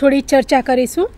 થોડી ચર્ચા કરીશું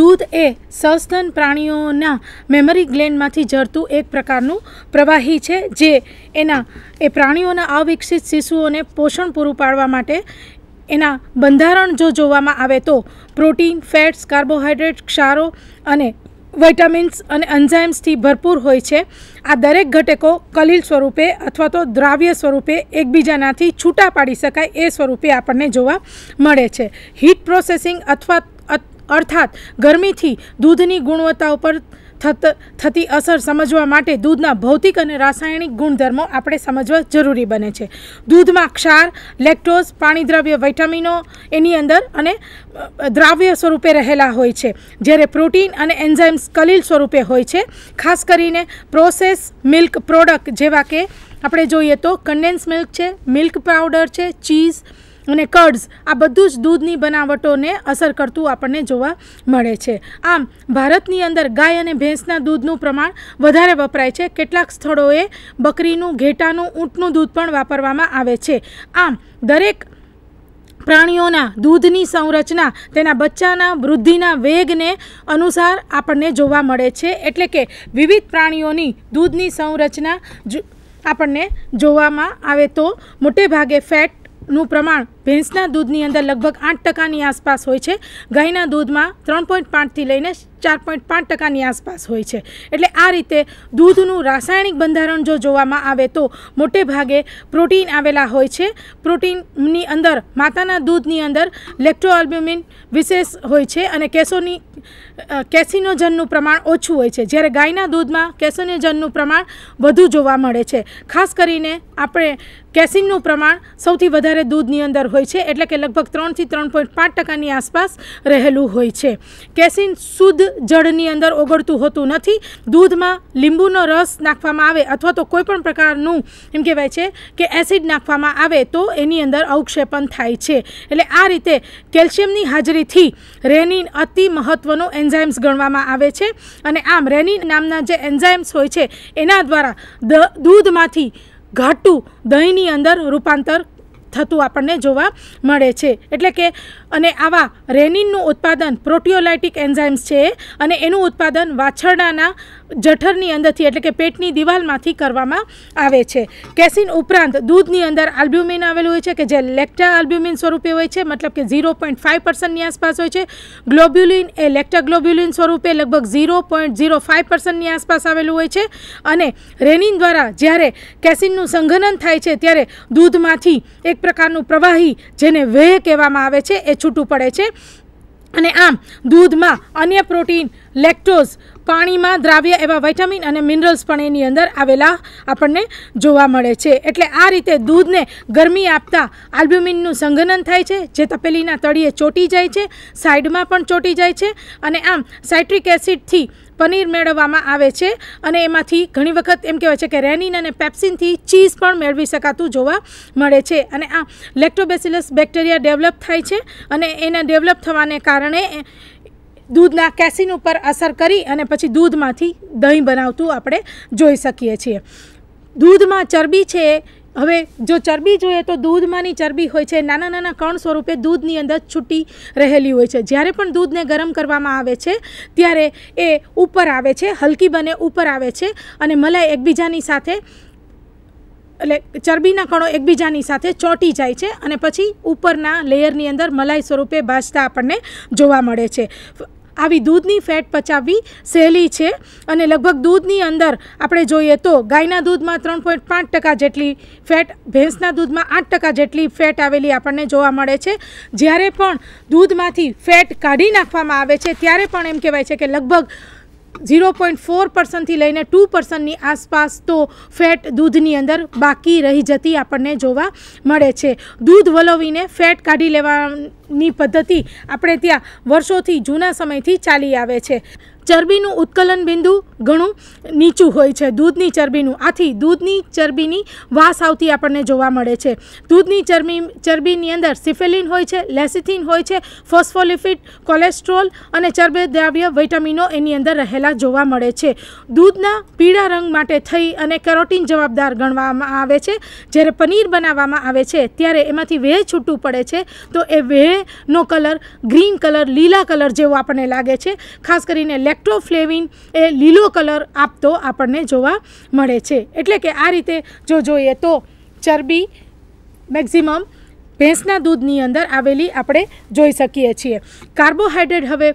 દૂધ એ સસ્તન પ્રાણીઓના મેમરી ગ્લેન્ડમાંથી જરતું એક પ્રકારનું પ્રવાહી છે જે એના એ પ્રાણીઓના અવિકસિત શિશુઓને પોષણ પૂરું પાડવા માટે એના બંધારણ જો જોવામાં આવે તો પ્રોટીન ફેટ્સ કાર્બોહાઈડ્રેટ ક્ષારો અને વિટામિન્સ અને એન્ઝાઇમ્સથી ભરપૂર હોય છે આ દરેક ઘટકો કલીલ સ્વરૂપે અથવા તો દ્રાવ્ય સ્વરૂપે એકબીજાનાથી છૂટા પાડી શકાય એ સ્વરૂપે આપણને જોવા મળે છે હીટ પ્રોસેસિંગ અથવા અર્થાત ગરમીથી દૂધની ગુણવત્તા ઉપર થત થતી અસર સમજવા માટે દૂધના ભૌતિક અને રાસાયણિક ગુણધર્મો આપણે સમજવા જરૂરી બને છે દૂધમાં ક્ષાર લેક્ટોઝ પાણી દ્રવ્ય વિટામિનો એની અંદર અને દ્રાવ્ય સ્વરૂપે રહેલા હોય છે જ્યારે પ્રોટીન અને એન્ઝાઇમ્સ કલીલ સ્વરૂપે હોય છે ખાસ કરીને પ્રોસેસ મિલ્ક પ્રોડક્ટ જેવા કે આપણે જોઈએ તો કન્ડેન્સ મિલ્ક છે મિલ્ક પાવડર છે ચીઝ અને કડ્સ આ બધું જ દૂધની બનાવટોને અસર કરતું આપણને જોવા મળે છે આમ ભારતની અંદર ગાય અને ભેંસના દૂધનું પ્રમાણ વધારે વપરાય છે કેટલાક સ્થળોએ બકરીનું ઘેટાનું ઊંટનું દૂધ પણ વાપરવામાં આવે છે આમ દરેક પ્રાણીઓના દૂધની સંરચના તેના બચ્ચાના વૃદ્ધિના વેગને અનુસાર આપણને જોવા મળે છે એટલે કે વિવિધ પ્રાણીઓની દૂધની સંરચના આપણને જોવામાં આવે તો મોટે ભાગે ફેટનું પ્રમાણ ભેંસના દૂધની અંદર લગભગ આઠ ટકાની આસપાસ હોય છે ગાયના દૂધમાં ત્રણ પોઈન્ટ પાંચથી લઈને ચાર પોઈન્ટ પાંચ ટકાની આસપાસ હોય છે એટલે આ રીતે દૂધનું રાસાયણિક બંધારણ જો જોવામાં આવે તો મોટે ભાગે પ્રોટીન આવેલા હોય છે પ્રોટીનની અંદર માતાના દૂધની અંદર લેક્ટોઆલ્બ્યુમિન વિશેષ હોય છે અને કેસોની કેસિનોજનનું પ્રમાણ ઓછું હોય છે જ્યારે ગાયના દૂધમાં કેસિનોજનનું પ્રમાણ વધુ જોવા મળે છે ખાસ કરીને આપણે કેસિનનું પ્રમાણ સૌથી વધારે દૂધની અંદર હોય છે એટલે કે લગભગ ત્રણથી ત્રણ પોઈન્ટ પાંચ ટકાની આસપાસ રહેલું હોય છે કેસિન શુદ્ધ જળની અંદર ઓગળતું હોતું નથી દૂધમાં લીંબુનો રસ નાખવામાં આવે અથવા તો કોઈપણ પ્રકારનું એમ કહેવાય છે કે એસિડ નાખવામાં આવે તો એની અંદર અવક્ષેપણ થાય છે એટલે આ રીતે કેલ્શિયમની હાજરીથી રેનિન અતિ મહત્ત્વનો એન્ઝાઇમ્સ ગણવામાં આવે છે અને આમ રેનિન નામના જે એન્ઝાઇમ્સ હોય છે એના દ્વારા દૂધમાંથી ઘાટું દહીંની અંદર રૂપાંતર થતું આપણને જોવા મળે છે એટલે કે અને આવા રેનિનનું ઉત્પાદન પ્રોટીઓલાઇટિક એન્ઝાઇમ્સ છે અને એનું ઉત્પાદન વાછરડાના જઠરની અંદરથી એટલે કે પેટની દિવાલમાંથી કરવામાં આવે છે કેસિન ઉપરાંત દૂધની અંદર આલ્બ્યુમિન આવેલું હોય છે કે જે લેક્ટા આલ્બ્યુમિન સ્વરૂપે હોય છે મતલબ કે ઝીરો પોઈન્ટ ફાઇવ પર્સન્ટની આસપાસ હોય છે ગ્લોબ્યુલિન એ લેક્ટા ગ્લોબ્યુલિન સ્વરૂપે લગભગ ઝીરો પોઈન્ટ ઝીરો ફાઇવ પર્સન્ટની આસપાસ આવેલું હોય છે અને રેનિન દ્વારા જ્યારે કેસિનનું સંઘનન થાય છે ત્યારે દૂધમાંથી એક પ્રકારનું પ્રવાહી જેને વેહ કહેવામાં આવે છે એ છૂટું પડે છે અને આમ દૂધમાં અન્ય પ્રોટીન લેક્ટોઝ પાણીમાં દ્રાવ્ય એવા વિટામિન અને મિનરલ્સ પણ એની અંદર આવેલા આપણને જોવા મળે છે એટલે આ રીતે દૂધને ગરમી આપતા આલ્બ્યુમિનનું સંઘનન થાય છે જે તપેલીના તળિયે ચોટી જાય છે સાઈડમાં પણ ચોટી જાય છે અને આમ સાઇટ્રિક એસિડથી પનીર મેળવવામાં આવે છે અને એમાંથી ઘણી વખત એમ કહેવાય છે કે રેનિન અને પેપ્સિનથી ચીઝ પણ મેળવી શકાતું જોવા મળે છે અને આ લેક્ટોબેસિલસ બેક્ટેરિયા ડેવલપ થાય છે અને એને ડેવલપ થવાને કારણે દૂધના કેસિન ઉપર અસર કરી અને પછી દૂધમાંથી દહીં બનાવતું આપણે જોઈ શકીએ છીએ દૂધમાં ચરબી છે હવે જો ચરબી જોઈએ તો દૂધમાંની ચરબી હોય છે નાના નાના કણ સ્વરૂપે દૂધની અંદર છૂટી રહેલી હોય છે જ્યારે પણ દૂધને ગરમ કરવામાં આવે છે ત્યારે એ ઉપર આવે છે હલકી બને ઉપર આવે છે અને મલાઈ એકબીજાની સાથે એટલે ચરબીના કણો એકબીજાની સાથે ચોંટી જાય છે અને પછી ઉપરના લેયરની અંદર મલાઈ સ્વરૂપે ભાજતા આપણને જોવા મળે છે આવી દૂધની ફેટ પચાવવી સહેલી છે અને લગભગ દૂધની અંદર આપણે જોઈએ તો ગાયના દૂધમાં ત્રણ પોઈન્ટ પાંચ ટકા જેટલી ફેટ ભેંસના દૂધમાં આઠ ટકા જેટલી ફેટ આવેલી આપણને જોવા મળે છે જ્યારે પણ દૂધમાંથી ફેટ કાઢી નાખવામાં આવે છે ત્યારે પણ એમ કહેવાય છે કે લગભગ ઝીરો પોઈન્ટ ફોર પર્સન્ટથી લઈને ટુ પર્સન્ટની આસપાસ તો ફેટ દૂધની અંદર બાકી રહી જતી આપણને જોવા મળે છે દૂધ વલોવીને ફેટ કાઢી લેવાની પદ્ધતિ આપણે ત્યાં વર્ષોથી જૂના સમયથી ચાલી આવે છે ચરબીનું ઉત્કલન બિંદુ ઘણું નીચું હોય છે દૂધની ચરબીનું આથી દૂધની ચરબીની વાસ આવતી આપણને જોવા મળે છે દૂધની ચરબી ચરબીની અંદર સિફેલિન હોય છે લેસિથિન હોય છે ફોસ્ફોલિફિટ કોલેસ્ટ્રોલ અને ચરબીદ્રાવ્ય વિટામિનો એની અંદર રહેલા જોવા મળે છે દૂધના પીળા રંગ માટે થઈ અને કેરોટીન જવાબદાર ગણવામાં આવે છે જ્યારે પનીર બનાવવામાં આવે છે ત્યારે એમાંથી વેહ છૂટું પડે છે તો એ વેહનો કલર ગ્રીન કલર લીલા કલર જેવો આપણને લાગે છે ખાસ કરીને લેક એક્ટોફ્લેવિન એ લીલો કલર આપતો આપણને જોવા મળે છે એટલે કે આ રીતે જો જોઈએ તો ચરબી મેક્ઝિમમ ભેંસના દૂધની અંદર આવેલી આપણે જોઈ શકીએ છીએ કાર્બોહાઈડ્રેટ હવે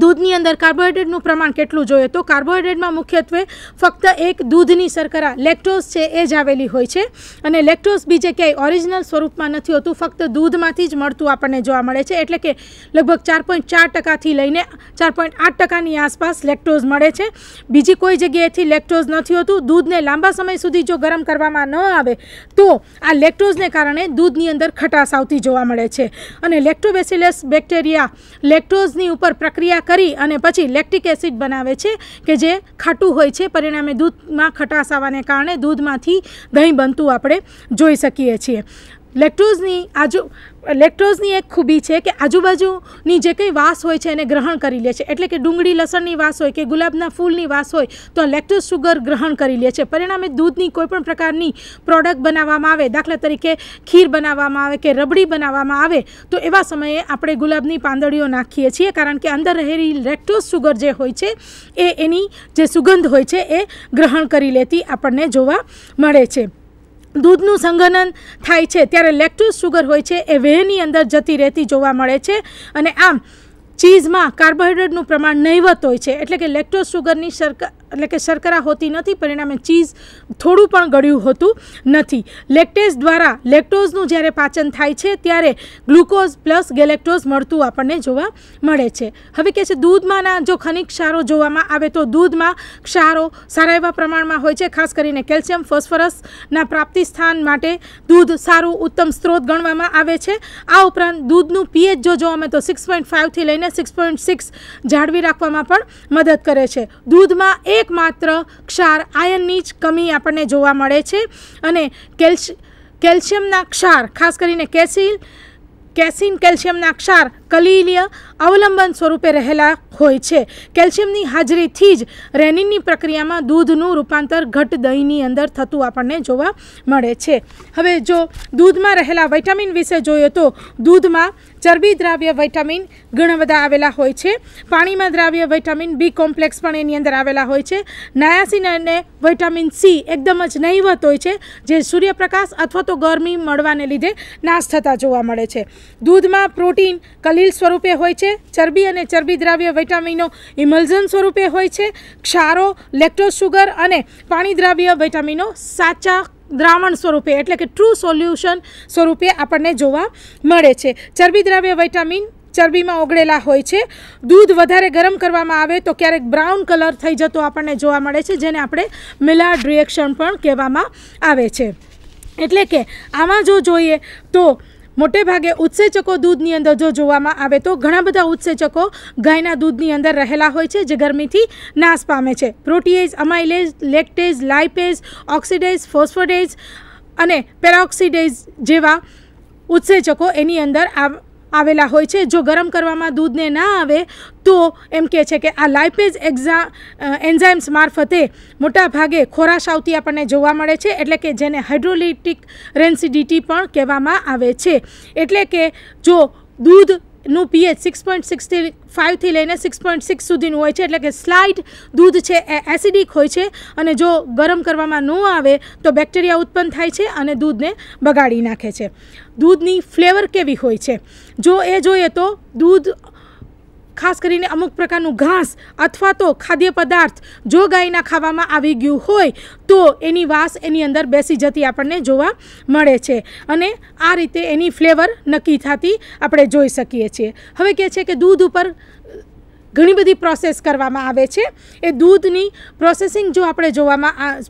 દૂધની અંદર કાર્બોહાઈડ્રેટનું પ્રમાણ કેટલું જોઈએ તો કાર્બોહાઈડ્રેટમાં મુખ્યત્વે ફક્ત એક દૂધની શર્કરા લેક્ટોઝ છે એ જ આવેલી હોય છે અને લેક્ટોઝ બીજે ક્યાંય ઓરિજિનલ સ્વરૂપમાં નથી હોતું ફક્ત દૂધમાંથી જ મળતું આપણને જોવા મળે છે એટલે કે લગભગ ચાર પોઈન્ટ ચાર ટકાથી લઈને ચાર પોઈન્ટ આઠ ટકાની આસપાસ લેક્ટોઝ મળે છે બીજી કોઈ જગ્યાએથી લેક્ટોઝ નથી હોતું દૂધને લાંબા સમય સુધી જો ગરમ કરવામાં ન આવે તો આ લેક્ટોઝને કારણે દૂધની અંદર ખટાશ આવતી જોવા મળે છે અને લેક્ટોબેસિલસ બેક્ટેરિયા લેક્ટોઝની ઉપર પ્રક્રિયા કરી અને પછી लैक्टिक एसिड બનાવે છે કે જે ખાટું હોય છે પરિણામે દૂધમાં ખટાસાવાને કારણે દૂધમાંથી દહીં બનતું આપણે જોઈ સકીએ છીએ लैक्टोजની આ જો લેક્ટોઝની એક ખૂબી છે કે આજુબાજુની જે કંઈ વાસ હોય છે એને ગ્રહણ કરી લે છે એટલે કે ડુંગળી લસણની વાસ હોય કે ગુલાબના ફૂલની વાસ હોય તો લેક્ટોઝ સુગર ગ્રહણ કરી લે છે પરિણામે દૂધની કોઈપણ પ્રકારની પ્રોડક્ટ બનાવવામાં આવે દાખલા તરીકે ખીર બનાવવામાં આવે કે રબડી બનાવવામાં આવે તો એવા સમયે આપણે ગુલાબની પાંદડીઓ નાખીએ છીએ કારણ કે અંદર રહેલી લેક્ટોઝ સુગર જે હોય છે એ એની જે સુગંધ હોય છે એ ગ્રહણ કરી લેતી આપણને જોવા મળે છે દૂધનું સંઘનન થાય છે ત્યારે લેક્ટોઝ સુગર હોય છે એ વેહની અંદર જતી રહેતી જોવા મળે છે અને આમ ચીઝમાં કાર્બોહાઈડ્રેટનું પ્રમાણ નહીવત હોય છે એટલે કે લેક્ટોઝ સુગરની સરકાર એટલે કે શર્કરા હોતી નથી પરિણામે ચીઝ થોડું પણ ગળ્યું હોતું નથી લેક્ટેઝ દ્વારા લેક્ટોઝનું જ્યારે પાચન થાય છે ત્યારે ગ્લુકોઝ પ્લસ ગેલેક્ટોઝ મળતું આપણને જોવા મળે છે હવે કે છે દૂધમાંના જો ખનિજ ક્ષારો જોવામાં આવે તો દૂધમાં ક્ષારો સારા એવા પ્રમાણમાં હોય છે ખાસ કરીને કેલ્શિયમ ફોસ્ફરસના પ્રાપ્તિ સ્થાન માટે દૂધ સારું ઉત્તમ સ્ત્રોત ગણવામાં આવે છે આ ઉપરાંત દૂધનું પીએચ જો જોવા તો સિક્સ પોઈન્ટ ફાઇવથી લઈને સિક્સ પોઈન્ટ સિક્સ જાળવી રાખવામાં પણ મદદ કરે છે દૂધમાં એ એકમાત્ર ક્ષાર આયનની જ કમી આપણને જોવા મળે છે અને કેલ્શિયમના ક્ષાર ખાસ કરીને કેસિલ કેસિન કેલ્શિયમના ક્ષાર કલીલીય અવલંબન સ્વરૂપે રહેલા હોય છે કેલ્શિયમની હાજરીથી જ રેનિનની પ્રક્રિયામાં દૂધનું રૂપાંતર ઘટ દહીંની અંદર થતું આપણને જોવા મળે છે હવે જો દૂધમાં રહેલા વિટામિન વિશે જોઈએ તો દૂધમાં ચરબી દ્રાવ્ય વિટામિન ઘણા બધા આવેલા હોય છે પાણીમાં દ્રાવ્ય વિટામિન બી કોમ્પ્લેક્સ પણ એની અંદર આવેલા હોય છે નાયાસીન અને વિટામિન સી એકદમ જ નહીવત હોય છે જે સૂર્યપ્રકાશ અથવા તો ગરમી મળવાને લીધે નાશ થતા જોવા મળે છે દૂધમાં પ્રોટીન કલી મિલ સ્વરૂપે હોય છે ચરબી અને ચરબી દ્રાવ્ય વિટામિનો ઇમલ્ઝન સ્વરૂપે હોય છે ક્ષારો લેક્ટોઝ સુગર અને પાણી દ્રાવ્ય વિટામિનો સાચા દ્રાવણ સ્વરૂપે એટલે કે ટ્રુ સોલ્યુશન સ્વરૂપે આપણને જોવા મળે છે ચરબી દ્રાવ્ય વિટામિન ચરબીમાં ઓગળેલા હોય છે દૂધ વધારે ગરમ કરવામાં આવે તો ક્યારેક બ્રાઉન કલર થઈ જતો આપણને જોવા મળે છે જેને આપણે મિલાડ રિએક્શન પણ કહેવામાં આવે છે એટલે કે આમાં જો જોઈએ તો મોટે ભાગે ઉત્સેચકો દૂધની અંદર જો જોવામાં આવે તો ઘણા બધા ઉત્સેચકો ગાયના દૂધની અંદર રહેલા હોય છે જે ગરમીથી નાશ પામે છે પ્રોટીએઝ અમાઇલેઝ લેક્ટેઝ લાઇપેઝ ઓક્સિડેઝ ફોસ્ફોડેઝ અને પેરોક્સિડેઝ જેવા ઉત્સેચકો એની અંદર આ આવેલા હોય છે જો ગરમ કરવામાં દૂધને ના આવે તો એમ કહે છે કે આ લાઇપેજ એક્ઝા એન્ઝાઇમ્સ મારફતે મોટાભાગે ખોરાશ આવતી આપણને જોવા મળે છે એટલે કે જેને હાઇડ્રોલિટિક રેન્સિડિટી પણ કહેવામાં આવે છે એટલે કે જો દૂધ નું પીએચ સિક્સ પોઈન્ટ સિક્સથી ફાઇવથી લઈને સિક્સ પોઈન્ટ સિક્સ સુધીનું હોય છે એટલે કે સ્લાઇડ દૂધ છે એ એસિડિક હોય છે અને જો ગરમ કરવામાં ન આવે તો બેક્ટેરિયા ઉત્પન્ન થાય છે અને દૂધને બગાડી નાખે છે દૂધની ફ્લેવર કેવી હોય છે જો એ જોઈએ તો દૂધ ખાસ કરીને અમુક પ્રકારનું ઘાસ અથવા તો ખાદ્ય પદાર્થ જો ગાયના ખાવામાં આવી ગયું હોય તો એની વાસ એની અંદર બેસી જતી આપણને જોવા મળે છે અને આ રીતે એની ફ્લેવર નક્કી થતી આપણે જોઈ શકીએ છીએ હવે કહે છે કે દૂધ ઉપર ઘણી બધી પ્રોસેસ કરવામાં આવે છે એ દૂધની પ્રોસેસિંગ જો આપણે જોવામાં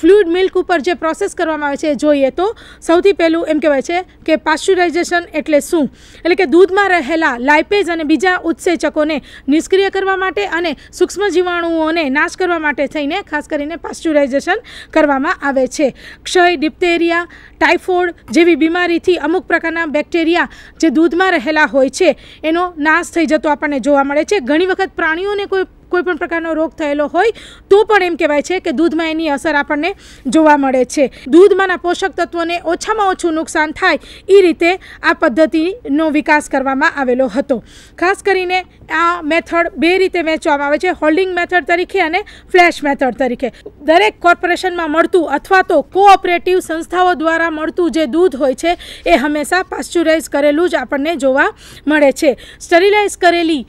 ફ્લુઇડ મિલ્ક ઉપર જે પ્રોસેસ કરવામાં આવે છે જોઈએ તો સૌથી પહેલું એમ કહેવાય છે કે પાશ્ચરાઇઝેશન એટલે શું એટલે કે દૂધમાં રહેલા લાઇપેજ અને બીજા ઉત્સેચકોને નિષ્ક્રિય કરવા માટે અને સૂક્ષ્મ જીવાણુઓને નાશ કરવા માટે થઈને ખાસ કરીને પાશ્ચરાઇઝેશન કરવામાં આવે છે ક્ષય ડિપ્ટેરિયા ટાઇફોઇડ જેવી બીમારીથી અમુક પ્રકારના બેક્ટેરિયા જે દૂધમાં રહેલા હોય છે એનો નાશ થઈ જતો આપણને જોવા મળે છે ઘણી વખત પ્રાણીઓને કોઈ કોઈપણ પ્રકારનો રોગ થયેલો હોય તો પણ એમ કહેવાય છે કે દૂધમાં એની અસર આપણને જોવા મળે છે દૂધમાંના પોષક તત્વોને ઓછામાં ઓછું નુકસાન થાય એ રીતે આ પદ્ધતિનો વિકાસ કરવામાં આવેલો હતો ખાસ કરીને આ મેથડ બે રીતે વેચવામાં આવે છે હોલ્ડિંગ મેથડ તરીકે અને ફ્લેશ મેથડ તરીકે દરેક કોર્પોરેશનમાં મળતું અથવા તો કોઓપરેટિવ સંસ્થાઓ દ્વારા મળતું જે દૂધ હોય છે એ હંમેશા પાસ્ચ્યુરાઇઝ કરેલું જ આપણને જોવા મળે છે સ્ટરીલાઇઝ કરેલી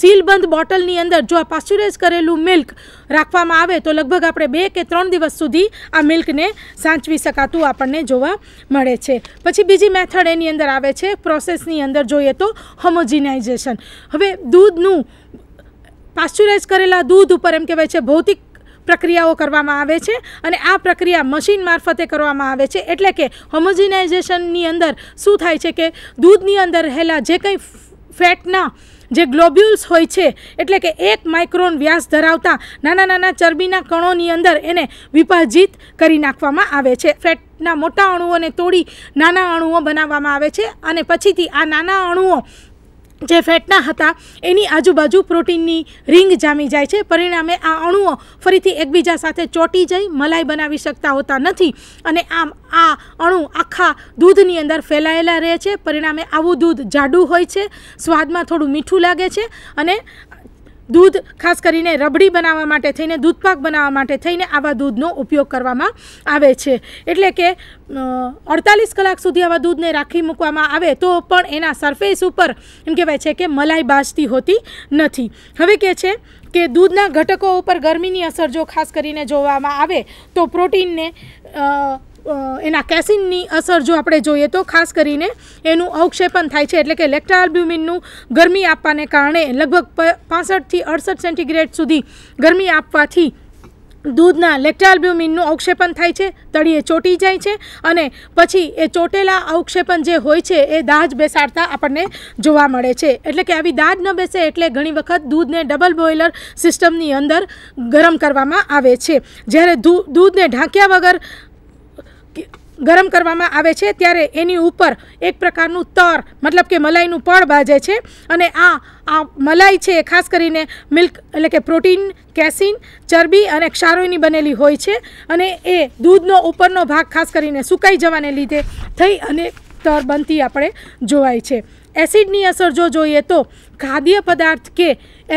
સીલબંધ બોટલની અંદર જો આ પાસ્ચ્યુરાઇઝ કરેલું મિલ્ક રાખવામાં આવે તો લગભગ આપણે બે કે ત્રણ દિવસ સુધી આ મિલ્કને સાચવી શકાતું આપણને જોવા મળે છે પછી બીજી મેથડ એની અંદર આવે છે પ્રોસેસની અંદર જોઈએ તો હોમોજીનાઇઝેશન હવે દૂધનું પાસ્ચ્યુરાઇઝ કરેલા દૂધ ઉપર એમ કહેવાય છે ભૌતિક પ્રક્રિયાઓ કરવામાં આવે છે અને આ પ્રક્રિયા મશીન મારફતે કરવામાં આવે છે એટલે કે હોમોજીનાઇઝેશનની અંદર શું થાય છે કે દૂધની અંદર રહેલા જે કંઈ ફેટના જે ગ્લોબ્યુલ્સ હોય છે એટલે કે એક માઇક્રોન વ્યાસ ધરાવતા નાના નાના ચરબીના કણોની અંદર એને વિભાજિત કરી નાખવામાં આવે છે ફેટના મોટા અણુઓને તોડી નાના અણુઓ બનાવવામાં આવે છે અને પછીથી આ નાના અણુઓ જે ફેટના હતા એની આજુબાજુ પ્રોટીનની રિંગ જામી જાય છે પરિણામે આ અણુઓ ફરીથી એકબીજા સાથે ચોટી જઈ મલાઈ બનાવી શકતા હોતા નથી અને આમ આ અણુ આખા દૂધની અંદર ફેલાયેલા રહે છે પરિણામે આવું દૂધ જાડું હોય છે સ્વાદમાં થોડું મીઠું લાગે છે અને દૂધ ખાસ કરીને રબડી બનાવવા માટે થઈને દૂધપાક બનાવવા માટે થઈને આવા દૂધનો ઉપયોગ કરવામાં આવે છે એટલે કે અડતાલીસ કલાક સુધી આવા દૂધને રાખી મૂકવામાં આવે તો પણ એના સરફેસ ઉપર એમ કહેવાય છે કે મલાઈ બાજતી હોતી નથી હવે કે છે કે દૂધના ઘટકો ઉપર ગરમીની અસર જો ખાસ કરીને જોવામાં આવે તો પ્રોટીનને એના કેસિનની અસર જો આપણે જોઈએ તો ખાસ કરીને એનું અવક્ષેપણ થાય છે એટલે કે લેક્ટાલ્બ્યુમિનનું ગરમી આપવાને કારણે લગભગ પાસઠથી અડસઠ સેન્ટીગ્રેડ સુધી ગરમી આપવાથી દૂધના લેક્ટાલ્બ્યુમિનનું અવક્ષેપણ થાય છે તળીએ ચોટી જાય છે અને પછી એ ચોટેલા અવક્ષેપણ જે હોય છે એ દાજ બેસાડતા આપણને જોવા મળે છે એટલે કે આવી દાજ ન બેસે એટલે ઘણી વખત દૂધને ડબલ બોઇલર સિસ્ટમની અંદર ગરમ કરવામાં આવે છે જ્યારે દૂધને ઢાંક્યા વગર ગરમ કરવામાં આવે છે ત્યારે એની ઉપર એક પ્રકારનું તર મતલબ કે મલાઈનું પળ ભાજે છે અને આ આ મલાઈ છે એ ખાસ કરીને મિલ્ક એટલે કે પ્રોટીન કેસિન ચરબી અને ક્ષારોયની બનેલી હોય છે અને એ દૂધનો ઉપરનો ભાગ ખાસ કરીને સુકાઈ જવાને લીધે થઈ અને તર બનતી આપણે જોવાય છે એસિડની અસર જો જોઈએ તો ખાદ્ય પદાર્થ કે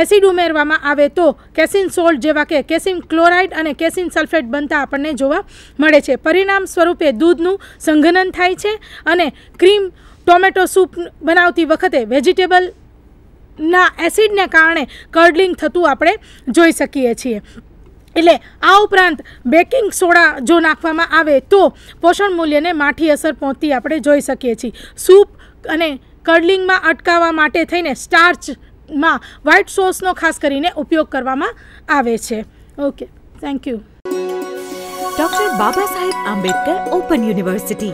એસિડ ઉમેરવામાં આવે તો કેસિન સોલ્ટ જેવા કે કેસિન ક્લોરાઇડ અને કેસિન સલ્ફેટ બનતા આપણને જોવા મળે છે પરિણામ સ્વરૂપે દૂધનું સંઘનન થાય છે અને ક્રીમ ટોમેટો સૂપ બનાવતી વખતે વેજીટેબલના એસિડને કારણે કર્ડલિંગ થતું આપણે જોઈ શકીએ છીએ એટલે આ ઉપરાંત બેકિંગ સોડા જો નાખવામાં આવે તો પોષણ મૂલ્યને માઠી અસર પહોંચતી આપણે જોઈ શકીએ છીએ સૂપ અને કર્લિંગમાં અટકાવવા માટે થઈને સ્ટાર્ચમાં વ્હાઇટ સોસનો ખાસ કરીને ઉપયોગ કરવામાં આવે છે okay thank you doctor Baba Saheb Ambedkar open university